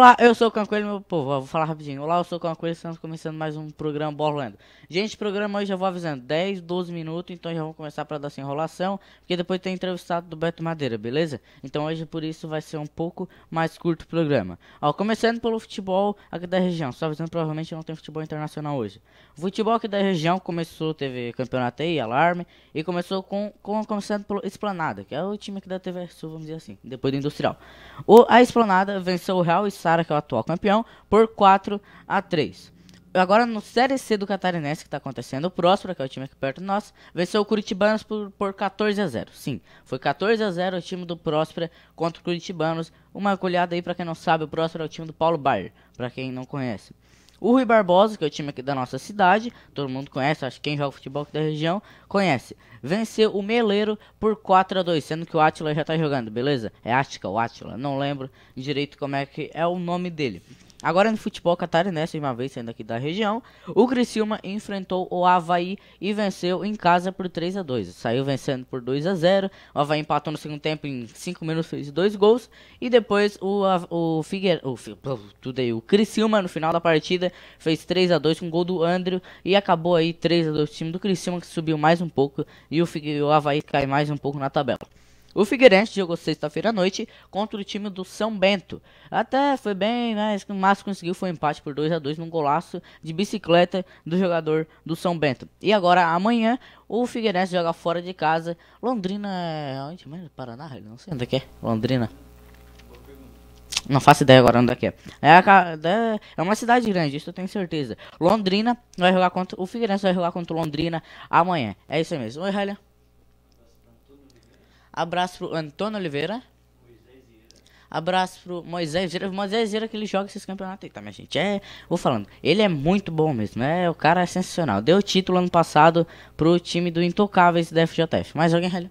Olá, eu sou o Cancoelho, meu povo. vou falar rapidinho. Olá, eu sou o Cancoelho. Estamos começando mais um programa Borlando. Gente, programa hoje já vou avisando 10, 12 minutos. Então já vamos começar para dar sem enrolação. Porque depois tem entrevistado do Beto Madeira, beleza? Então hoje por isso vai ser um pouco mais curto o programa. Ó, começando pelo futebol aqui da região. Só avisando, provavelmente não tem futebol internacional hoje. O futebol aqui da região começou, teve campeonato aí, alarme. E começou com, com começando pelo Esplanada, que é o time aqui da TV Sul, vamos dizer assim. Depois do Industrial. O, a Esplanada venceu o Real e que é o atual campeão, por 4 a 3 agora no Série C do Catarinense que está acontecendo, o Próspera, que é o time aqui perto do nosso, venceu o Curitibanos por, por 14 a 0. Sim, foi 14 a 0 o time do Próspera contra o Curitibanos. Uma colhada aí para quem não sabe, o Próspera é o time do Paulo Bayer, para quem não conhece. O Rui Barbosa, que é o time aqui da nossa cidade, todo mundo conhece, acho que quem joga futebol aqui da região conhece. Venceu o Meleiro por 4 a 2 sendo que o Átila já tá jogando, beleza? É Ática, o Átila, não lembro direito como é que é o nome dele. Agora no futebol catarinense, uma vez sendo aqui da região, o Criciúma enfrentou o Havaí e venceu em casa por 3 a 2 Saiu vencendo por 2 a 0 o Havaí empatou no segundo tempo em 5 minutos, fez dois gols, e depois o, o, Figueira, tudo aí, o Criciúma no final da partida fez 3 a 2 com o gol do André e acabou aí 3 a 2 o time do Criciúma que subiu mais um pouco, e o, Figue, o Havaí cai mais um pouco na tabela. O Figueirense jogou sexta-feira à noite contra o time do São Bento. Até foi bem, mas o Márcio conseguiu foi um empate por 2 a 2 num golaço de bicicleta do jogador do São Bento. E agora amanhã o Figueirense joga fora de casa. Londrina, é onde mesmo? Paraná, não sei onde é que é. Londrina. Não faço ideia agora onde é que é. É, é. é, uma cidade grande, isso eu tenho certeza. Londrina vai jogar contra. O Figueirense vai jogar contra Londrina amanhã. É isso mesmo. Oi, Helena. Abraço pro Antônio Oliveira. Abraço pro Moisés Zira, Moisés Zira que ele joga esses campeonatos aí, tá, minha gente? É, vou falando. Ele é muito bom mesmo, é O cara é sensacional. Deu título ano passado pro time do Intocáveis da FJF. Mais alguém, Helio?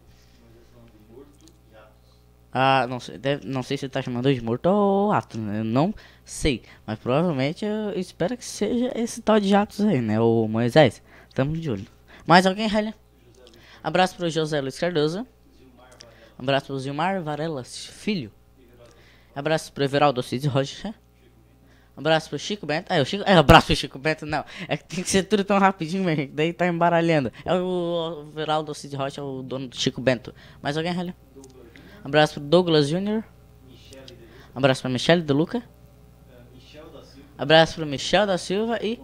Ah, não sei, deve, não sei se ele tá chamando de morto ou Atos, né? Eu não sei. Mas provavelmente eu espero que seja esse tal de Atos aí, né? O Moisés. Tamo de olho. Mais alguém, Helio? Abraço pro José Luiz Cardoso. Abraço para o Zilmar Varela Filho. Abraço para o Everaldo Cid Rocha. Abraço pro Chico Bento. É, o Chico. É, abraço pro Chico Bento, não. É que tem que ser tudo tão rapidinho, meu irmão. Daí tá embaralhando. É o Veraldo Cid Rocha, o dono do Chico Bento. Mais alguém, Ralho? Abraço pro Douglas Júnior. Abraço pra Michele De Luca. Abraço pro Michel da Silva e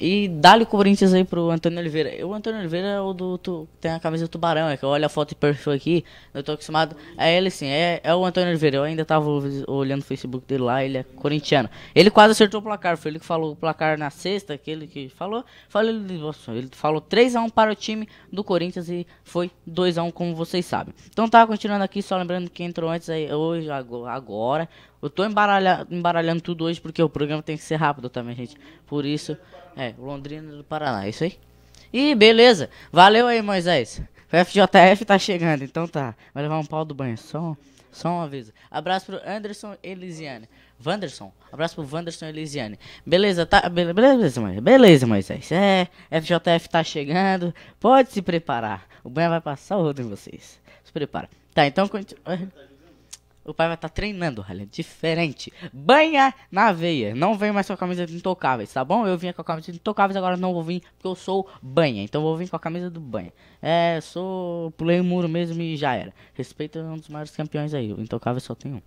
e dá-lhe Corinthians aí pro Antônio Oliveira. Eu, o Antônio Oliveira é o do. Tu, tem a camisa do Tubarão, é que eu olho a foto e perfil aqui, eu tô acostumado. É ele sim, é, é o Antônio Oliveira. Eu ainda tava olhando o Facebook dele lá, ele é corintiano. Ele quase acertou o placar, foi ele que falou o placar na sexta, aquele que falou. falou ele, ele falou 3x1 para o time do Corinthians e foi 2x1, como vocês sabem. Então tá, continuando aqui, só lembrando que entrou antes aí, hoje, agora, eu tô embaralha, embaralhando tudo hoje porque o programa tem que ser rápido também, gente. Por isso, é, Londrina do Paraná, é isso aí. E beleza, valeu aí, Moisés. O FJF tá chegando, então tá. Vai levar um pau do banho, só, só um aviso. Abraço pro Anderson Elisiane. Wanderson, abraço pro Wanderson Elisiane. Beleza, tá? Beleza, beleza, Moisés. Beleza, Moisés. É, FJF tá chegando, pode se preparar. O banho vai passar o rodo em vocês. Se prepara. Tá, então continua o pai vai estar tá treinando, Ralian. Diferente. Banha na veia. Não vem mais com a camisa de intocáveis, tá bom? Eu vinha com a camisa de intocáveis, agora não vou vir porque eu sou banha. Então vou vir com a camisa do banha. É, sou. Pulei o muro mesmo e já era. Respeito é um dos maiores campeões aí. O intocável só tem um.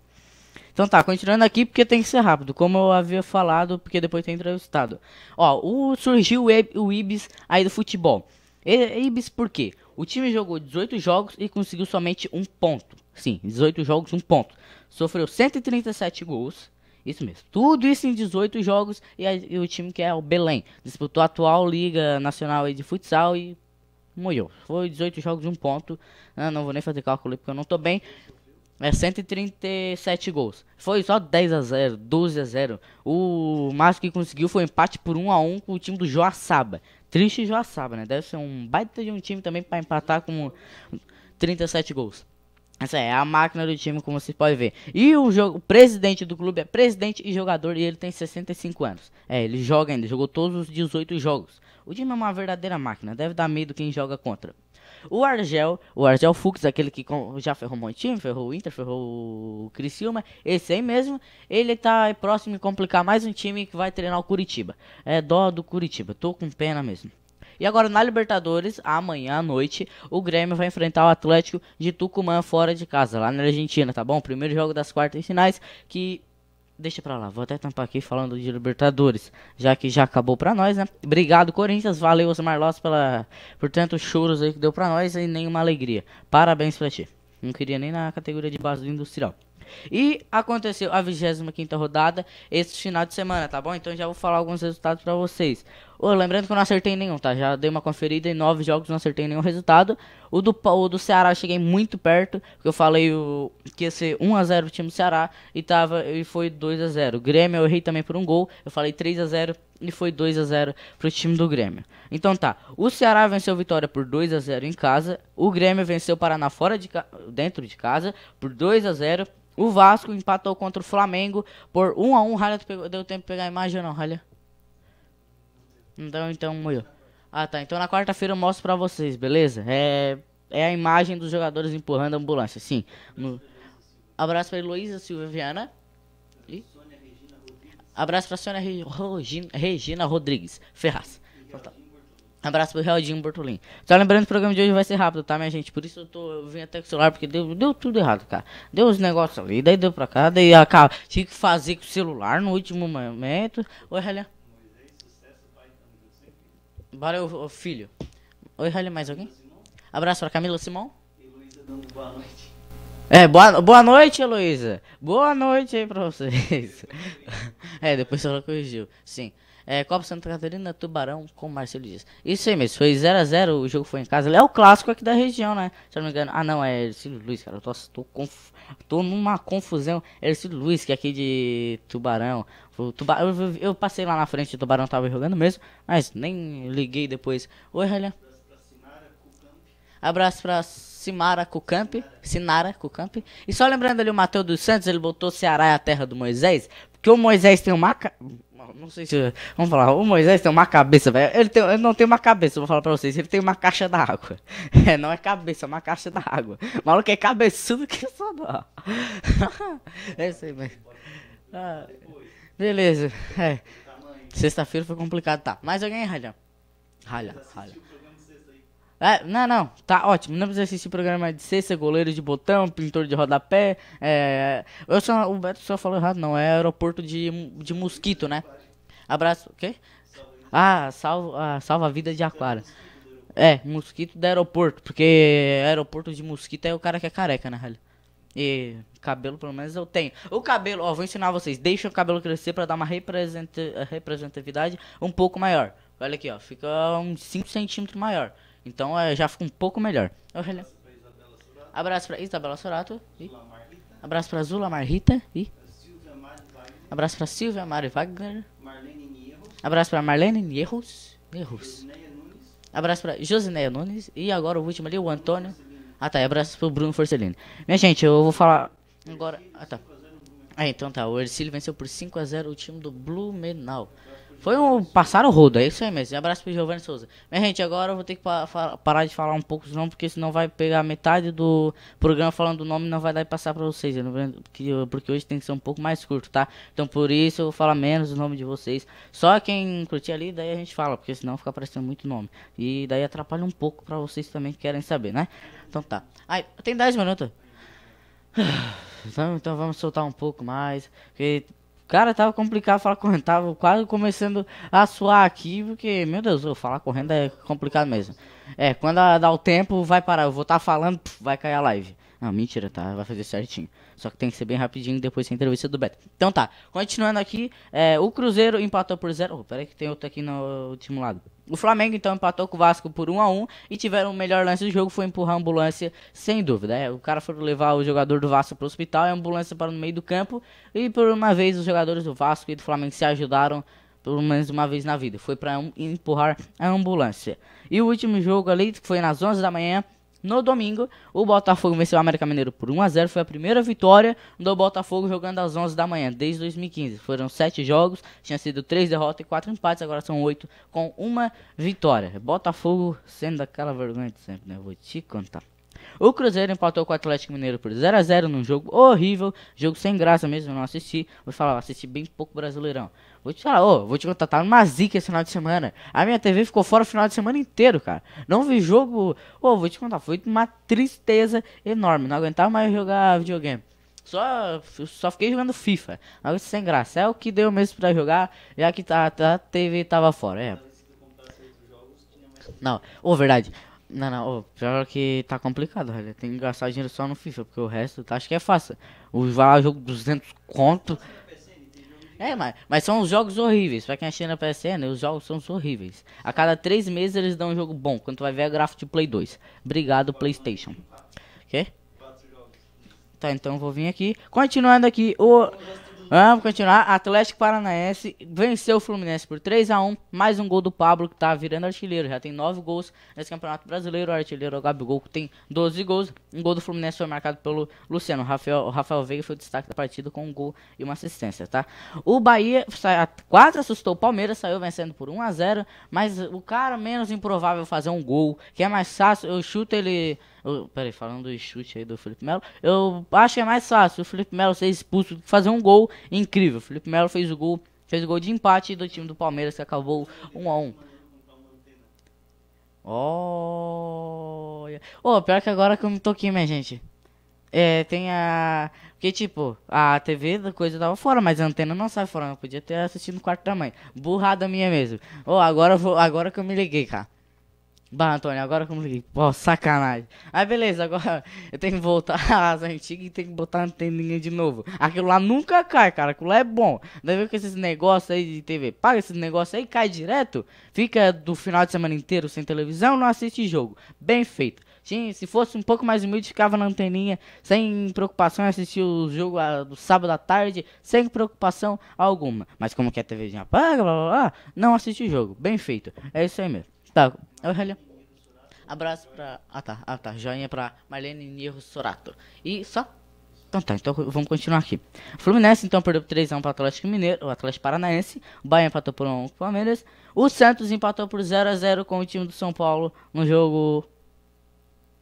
Então tá, continuando aqui porque tem que ser rápido, como eu havia falado, porque depois tem entrevistado. Ó, o, surgiu o, o Ibis aí do futebol. E, Ibis por quê? O time jogou 18 jogos e conseguiu somente um ponto. Sim, 18 jogos, 1 ponto. Sofreu 137 gols. Isso mesmo. Tudo isso em 18 jogos e, a, e o time que é o Belém. Disputou a atual Liga Nacional de Futsal e morreu. Foi 18 jogos, 1 ponto. Ah, não vou nem fazer cálculo porque eu não tô bem. É 137 gols. Foi só 10 a 0, 12 a 0. O máximo que conseguiu foi um empate por 1 a 1 com o time do Joaçaba. Triste Joaçaba, né? Deve ser um baita de um time também para empatar com 37 gols. Essa é a máquina do time, como vocês podem ver. E o, jogo, o presidente do clube é presidente e jogador, e ele tem 65 anos. É, ele joga ainda, jogou todos os 18 jogos. O time é uma verdadeira máquina, deve dar medo quem joga contra. O Argel, o Argel Fux, aquele que já ferrou um monte de time, ferrou o Inter, ferrou o Criciúma, esse aí mesmo, ele tá próximo de complicar mais um time que vai treinar o Curitiba. É dó do Curitiba, tô com pena mesmo. E agora na Libertadores, amanhã à noite, o Grêmio vai enfrentar o Atlético de Tucumã fora de casa, lá na Argentina, tá bom? Primeiro jogo das quartas finais que deixa pra lá, vou até tampar aqui falando de Libertadores, já que já acabou pra nós, né? Obrigado, Corinthians, valeu, Osmar Loss, pela, por tantos choros aí que deu pra nós e nenhuma alegria. Parabéns pra ti. Não queria nem na categoria de base do industrial. E aconteceu a 25 rodada esse final de semana, tá bom? Então já vou falar alguns resultados pra vocês. Oh, lembrando que eu não acertei nenhum, tá? Já dei uma conferida em nove jogos, não acertei nenhum resultado. O do, o do Ceará eu cheguei muito perto, porque eu falei o, que ia ser 1x0 o time do Ceará e, tava, e foi 2x0. Grêmio eu errei também por um gol, eu falei 3x0 e foi 2 a 0 pro time do Grêmio. Então tá, o Ceará venceu Vitória por 2 a 0 em casa, o Grêmio venceu o Paraná fora de dentro de casa por 2 a 0. O Vasco empatou contra o Flamengo por 1 a 1. Ralha, deu tempo de pegar a imagem ou não, Ralha? Então, então, molhou. Ah, tá. Então na quarta-feira eu mostro pra vocês, beleza? É, é a imagem dos jogadores empurrando a ambulância, sim. No... Abraço pra Heloísa Silva Viana. Abraço pra senhora Regina, Rodrigues Ferraz. Abraço pro Realdinho Bortolim. Só tá lembrando que o programa de hoje vai ser rápido, tá, minha gente? Por isso eu, tô, eu vim até com o celular, porque deu, deu tudo errado, cara. Deu os negócios ali, daí deu pra cá, daí acaba. Tive tinha que fazer com o celular no último momento. Oi, Helena. Valeu, filho. Oi, Helena, mais alguém? Abraço pra Camila Simão. E Luísa dando boa noite. É, boa, boa noite, Heloísa. Boa noite aí pra vocês. é, depois ela corrigiu. Sim. É, Copa Santa Catarina, Tubarão com Marcelo Dias. Isso aí mesmo, foi 0x0, o jogo foi em casa. É o clássico aqui da região, né? Se eu não me engano. Ah, não, é Ercílio Luiz, cara. Eu tô, tô, conf... tô numa confusão. Ercílio Luiz, que é aqui de Tubarão. O tuba... Eu, eu, eu, passei lá na frente, o Tubarão tava jogando mesmo, mas nem liguei depois. Oi, Helena. Abraço pra Simara Cucamp, Sinara Cucamp. E só lembrando ali o Matheus dos Santos, ele botou Ceará é a terra do Moisés, porque o Moisés tem uma não sei se. Vamos falar, o Moisés tem uma cabeça, velho. Ele, tem, ele não tem uma cabeça, vou falar pra vocês. Ele tem uma caixa d'água. É, não é cabeça, é uma caixa d'água. Maluco é cabeçudo que só dá. é isso aí, velho. Ah, beleza. É. Sexta-feira foi complicado, tá. Mais alguém, Ralhão? Ralha, Ralha. Ah, não, não, tá ótimo. Não precisa assistir programa de ser goleiro de botão, pintor de rodapé. É... Eu só, o Beto só falou errado, não. É aeroporto de, de mosquito, né? Abraço. O quê? Ah, salva, ah, salva a vida de Aquara. É, mosquito do aeroporto. Porque aeroporto de mosquito é o cara que é careca, né, Rally? E cabelo, pelo menos eu tenho. O cabelo, ó, vou ensinar vocês. Deixa o cabelo crescer para dar uma representatividade um pouco maior. Olha aqui, ó. Fica uns 5 centímetros maior. Então é, já fica um pouco melhor. Abraço pra Isabela Surato. Abraço pra Isabela Surato. E... Abraço pra Zula Marrita. E... Abraço pra Silvia Mari Wagner. Marlene Abraço pra Marlene Nierros. Nierros. Abraço pra Josineia Nunes. E agora o último ali, o Antônio. Ah tá, e abraço pro Bruno Forcelino. Minha gente, eu vou falar agora. Ah tá. Ah, então tá. O Ercílio venceu por 5x0 o time do Blumenau. Foi um. Passaram o rodo, é isso aí mesmo. Um abraço pro Giovanni Souza. Mas, gente, agora eu vou ter que pa parar de falar um pouco dos nomes, porque senão vai pegar metade do programa falando o nome e não vai dar e passar pra vocês. Porque hoje tem que ser um pouco mais curto, tá? Então, por isso, eu vou falar menos o nome de vocês. Só quem curtir ali, daí a gente fala, porque senão fica aparecendo muito nome. E daí atrapalha um pouco pra vocês também que querem saber, né? Então tá. Ai, tem 10 minutos. Então, então vamos soltar um pouco mais. Porque Cara, tava complicado falar correndo. Tava quase começando a suar aqui, porque, meu Deus, eu falar correndo é complicado mesmo. É, quando dá o tempo, vai parar. Eu vou estar tá falando, vai cair a live. Não, mentira, tá? Vai fazer certinho. Só que tem que ser bem rapidinho depois da entrevista do Beto. Então tá, continuando aqui, é, o Cruzeiro empatou por 0. Oh, peraí que tem outro aqui no último lado. O Flamengo então empatou com o Vasco por 1 a 1 e tiveram o melhor lance do jogo, foi empurrar a ambulância, sem dúvida. É, o cara foi levar o jogador do Vasco para o hospital e é a ambulância para no meio do campo. E por uma vez os jogadores do Vasco e do Flamengo se ajudaram pelo menos uma vez na vida. Foi para um, empurrar a ambulância. E o último jogo ali, que foi nas 11 da manhã, no domingo, o Botafogo venceu o América Mineiro por 1 a 0 Foi a primeira vitória do Botafogo jogando às 11 da manhã, desde 2015. Foram 7 jogos, tinha sido 3 derrotas e 4 empates, agora são 8 com uma vitória. Botafogo sendo aquela vergonha de sempre, né? Vou te contar. O Cruzeiro empatou com o Atlético Mineiro por 0 a 0 num jogo horrível, jogo sem graça mesmo, não assisti. Vou falar, assisti bem pouco Brasileirão. Vou te falar, ô, vou te contar, tava tá numa zica esse final de semana. A minha TV ficou fora o final de semana inteiro, cara. Não vi jogo. Ô, vou te contar, foi uma tristeza enorme. Não aguentava mais jogar videogame. Só, só fiquei jogando FIFA. Algo sem graça. É o que deu mesmo pra jogar, já que tá, tá, a, a TV tava fora. É. Não, ô, verdade. Não, não, ô, pior que tá complicado, velho. Tem que gastar dinheiro só no FIFA, porque o resto tá, acho que é fácil. Os vai lá, jogo 200 conto. É, mas, mas são os jogos horríveis. Pra quem assiste na PSN, os jogos são horríveis. A cada três meses eles dão um jogo bom. Quando tu vai ver, é gráfico de Play 2. Obrigado, PlayStation. Quê? Tá, então eu vou vir aqui. Continuando aqui, o... Vamos continuar. Atlético Paranaense venceu o Fluminense por 3 a 1 Mais um gol do Pablo, que tá virando artilheiro. Já tem 9 gols nesse Campeonato Brasileiro. O artilheiro é o Gabigol, que tem 12 gols. Um gol do Fluminense foi marcado pelo Luciano. O Rafael, o Rafael Veiga foi o destaque da partida com um gol e uma assistência, tá? O Bahia quase assustou o Palmeiras, saiu vencendo por 1 a 0 Mas o cara menos improvável fazer um gol, que é mais fácil, eu chuto ele eu, peraí, falando do chute aí do Felipe Melo, eu acho que é mais fácil o Felipe Melo ser expulso fazer um gol incrível. O Felipe Melo fez o gol, fez o gol de empate do time do Palmeiras que acabou 1 a 1. oh oh, pior que agora que eu me toquei, minha gente. É, tem a. Porque, tipo, a TV da coisa tava fora, mas a antena não sai fora. Né? Eu podia ter assistido no quarto da mãe. Burrada minha mesmo. oh, agora, vou... agora que eu me liguei, cara. Bah, Antônio, agora como liguei? Pô, sacanagem. Aí beleza, agora eu tenho que voltar às antigas e tenho que botar a anteninha de novo. Aquilo lá nunca cai, cara. Aquilo lá é bom. Daí ver com esses negócios aí de TV paga, esses negócios aí cai direto. Fica do final de semana inteiro sem televisão, não assiste jogo. Bem feito. Sim, se fosse um pouco mais humilde, ficava na anteninha, sem preocupação, assistia o jogo a, ah, do sábado à tarde, sem preocupação alguma. Mas como que a já paga, blá blá blá, não assiste o jogo. Bem feito. É isso aí mesmo. Tá. Olha. Abraço pra. Ah tá, ah tá. Joinha pra Marlene Nirro Sorato. E só. Então tá, então vamos continuar aqui. Fluminense então perdeu 3x1 para o Atlético Mineiro, o Atlético Paranaense, o Bahia empatou por 1 com o Palmeiras, o Santos empatou por 0x0 com o time do São Paulo no jogo.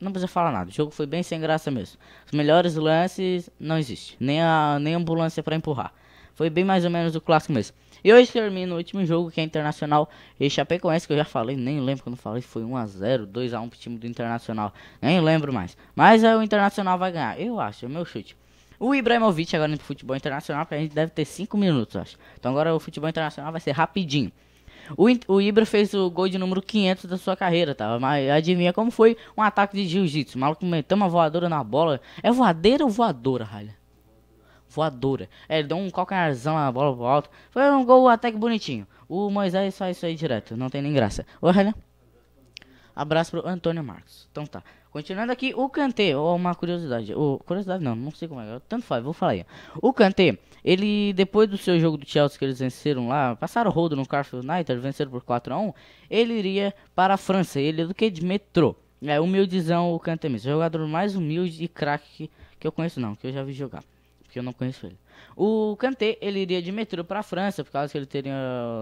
Não precisa falar nada, o jogo foi bem sem graça mesmo. Os melhores lances não existe, nem a nem ambulância para empurrar. Foi bem mais ou menos o clássico mesmo. E hoje termina o último jogo, que é Internacional e Chapecoense, que eu já falei, nem lembro quando falei, foi 1x0, 2x1 pro time do Internacional, nem lembro mais. Mas aí o Internacional vai ganhar, eu acho, é meu chute. O Ibrahimovic agora no futebol internacional, porque a gente deve ter 5 minutos, acho. Então agora o futebol internacional vai ser rapidinho. O, o Ibra fez o gol de número 500 da sua carreira, tá? Mas adivinha como foi um ataque de jiu-jitsu. O maluco meteu uma voadora na bola. É voadeira ou voadora, Ralha? voadora. É, ele deu um calcanharzão na bola pro alto. Foi um gol até que bonitinho. O Moisés faz isso aí direto, não tem nem graça. Olha. Abraço pro Antônio Marcos. Então tá. Continuando aqui, o Kanté, ó, uma curiosidade. O, curiosidade não, não sei como é. Tanto faz, vou falar aí. O Kanté, ele, depois do seu jogo do Chelsea que eles venceram lá, passaram o rodo no Carfield United, venceram por 4x1, ele iria para a França. Ele é do que? De metrô. É humildizão o Kanté mesmo. Jogador mais humilde e craque que eu conheço, não, que eu já vi jogar porque eu não conheço ele. O Kanté, ele iria de metrô para a França, por causa que ele teria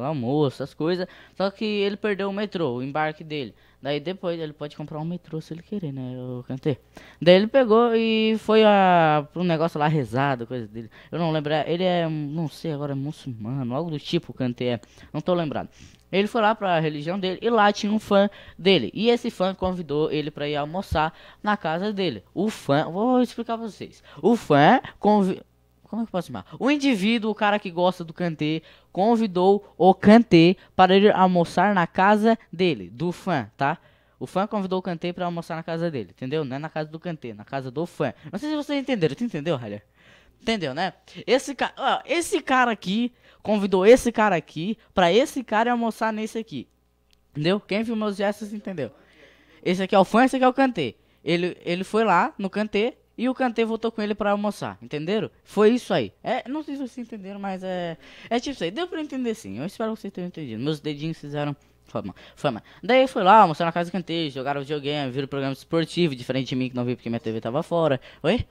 almoço, as coisas. Só que ele perdeu o metrô, o embarque dele. Daí depois ele pode comprar um metrô se ele querer, né, o Kanté. Daí ele pegou e foi a um negócio lá rezado, coisa dele. Eu não lembro, é, ele é, não sei agora, é muçulmano, algo do tipo o Kanté é. Não tô lembrado. Ele foi lá para a religião dele e lá tinha um fã dele. E esse fã convidou ele para ir almoçar na casa dele. O fã, vou explicar para vocês. O fã convidou como é que eu posso chamar? O indivíduo, o cara que gosta do Kanté, convidou o Kanté para ir almoçar na casa dele, do fã, tá? O fã convidou o Kanté para almoçar na casa dele, entendeu? Não é na casa do Kanté, na casa do fã. Não sei se vocês entenderam, tu entendeu, Heller? Entendeu, né? Esse, ca... esse cara aqui convidou esse cara aqui para esse cara almoçar nesse aqui. Entendeu? Quem viu meus gestos entendeu. Esse aqui é o fã, esse aqui é o Kanté. Ele, ele foi lá no Kanté, e o Kanté voltou com ele para almoçar, entenderam? Foi isso aí. É, não sei se vocês entenderam, mas é. É tipo isso aí. Deu pra entender sim. Eu espero que vocês tenham entendido. Meus dedinhos fizeram. Fama, fama. Daí foi lá, almoçar na casa do Kanté, jogaram videogame, viram programa esportivo, diferente de mim que não vi porque minha TV tava fora. Oi?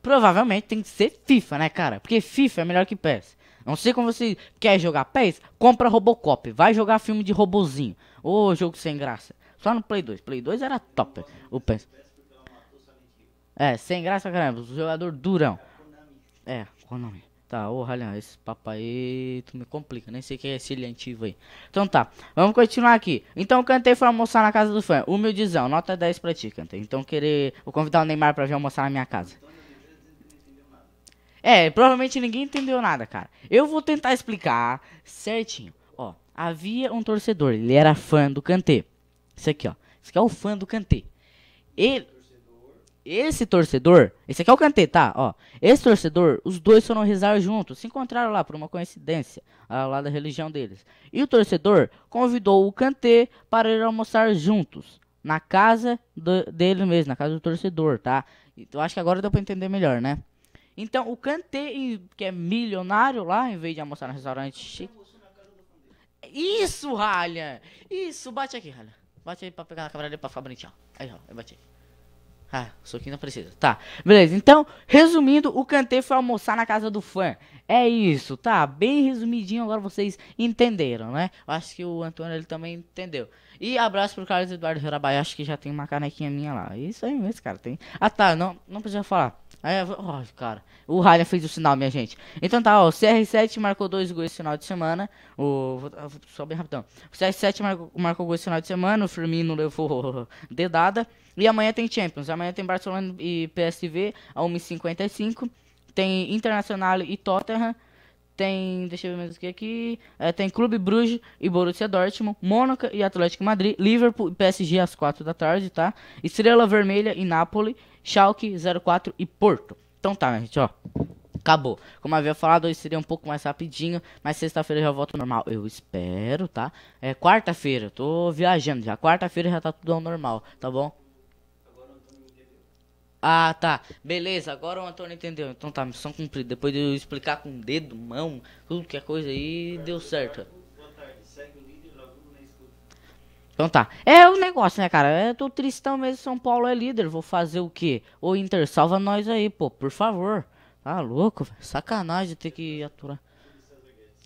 Provavelmente tem que ser FIFA, né, cara? Porque FIFA é melhor que PES. Não sei como você quer jogar PES, compra Robocop. Vai jogar filme de robozinho. Ô, jogo sem graça. Só no Play 2. Play 2 era top. O PES. É, sem graça caramba, jogador durão. É, qual o nome? Tá, ô oh, Ralhão, esse papo aí tu me complica, nem sei quem é esse lentivo aí. Então tá, vamos continuar aqui. Então cantei foi almoçar na casa do fã. Humildizão, nota 10 pra ti, cantei. Então querer. Vou convidar o Neymar pra vir almoçar na minha casa. É, provavelmente ninguém entendeu nada, cara. Eu vou tentar explicar certinho. Ó, havia um torcedor, ele era fã do Kantê. Isso aqui, ó. Isso aqui é o fã do Kantê. Ele, esse torcedor, esse aqui é o Kantê, tá? Ó, esse torcedor, os dois foram rezar juntos, se encontraram lá por uma coincidência, ah, lá da religião deles. E o torcedor convidou o Kantê para ir almoçar juntos, na casa do, dele mesmo, na casa do torcedor, tá? Então acho que agora deu para entender melhor, né? Então o Kantê, que é milionário lá, em vez de almoçar no restaurante chique. Isso, Ralha! Isso, bate aqui, Ralha. Bate aí pra pegar na câmera dele pra ficar bonitinho. Aí, ó, eu bati. Ah, o soquinho não precisa. Tá, beleza. Então, resumindo, o Kanté foi almoçar na casa do fã. É isso, tá? Bem resumidinho, agora vocês entenderam, né? Acho que o Antônio ele também entendeu. E abraço pro Carlos Eduardo Jarabai, acho que já tem uma canequinha minha lá. Isso aí mesmo, cara, tem. Ah, tá, não, não precisa falar. Aí, ó, oh, cara, o Ryan fez o sinal, minha gente. Então tá, ó, o CR7 marcou dois gols esse final de semana. O, vou, só bem rapidão. O CR7 marcou, marcou gols esse final de semana, o Firmino levou dedada. E amanhã tem Champions, amanhã tem Barcelona e PSV a 1h55 tem Internacional e Tottenham, tem, deixa eu ver mais o que aqui, é, tem Clube Bruges e Borussia Dortmund, Mônaco e Atlético Madrid, Liverpool e PSG às 4 da tarde, tá? Estrela Vermelha e Nápoles, Schalke 04 e Porto. Então tá, gente, ó. Acabou. Como havia falado, hoje seria um pouco mais rapidinho, mas sexta-feira já volta ao normal. Eu espero, tá? É quarta-feira, tô viajando já. Quarta-feira já tá tudo ao normal, tá bom? Ah, tá. Beleza, agora o Antônio entendeu. Então tá, missão cumprida. Depois de eu explicar com dedo, mão, tudo que é coisa aí, deu certo. Então tá. É o negócio, né, cara? Eu tô tristão mesmo, São Paulo é líder. Vou fazer o quê? Ô Inter, salva nós aí, pô, por favor. Tá louco, Sacanagem ter que aturar.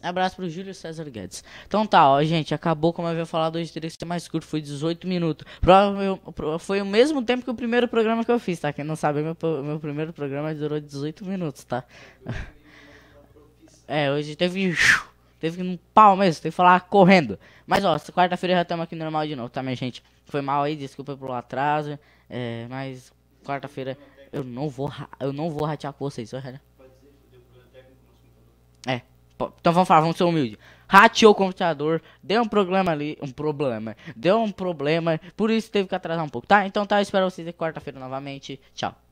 Abraço pro Júlio César Guedes. Então tá, ó, gente, acabou, como eu havia falado, hoje teria que ser mais curto, foi 18 minutos. Provavelmente foi o mesmo tempo que o primeiro programa que eu fiz, tá? Quem não sabe, meu, meu primeiro programa durou 18 minutos, tá? É, hoje teve. Teve um pau mesmo, teve que falar correndo. Mas ó, quarta-feira já estamos aqui normal de novo, tá, minha gente? Foi mal aí, desculpa pelo atraso. É, mas quarta-feira eu não vou eu não vou ratear com vocês, né? olha. É. Então vamos falar, vamos ser humildes. Rateou o computador, deu um problema ali, um problema, deu um problema, por isso teve que atrasar um pouco, tá? Então tá, espero vocês quarta-feira novamente. Tchau.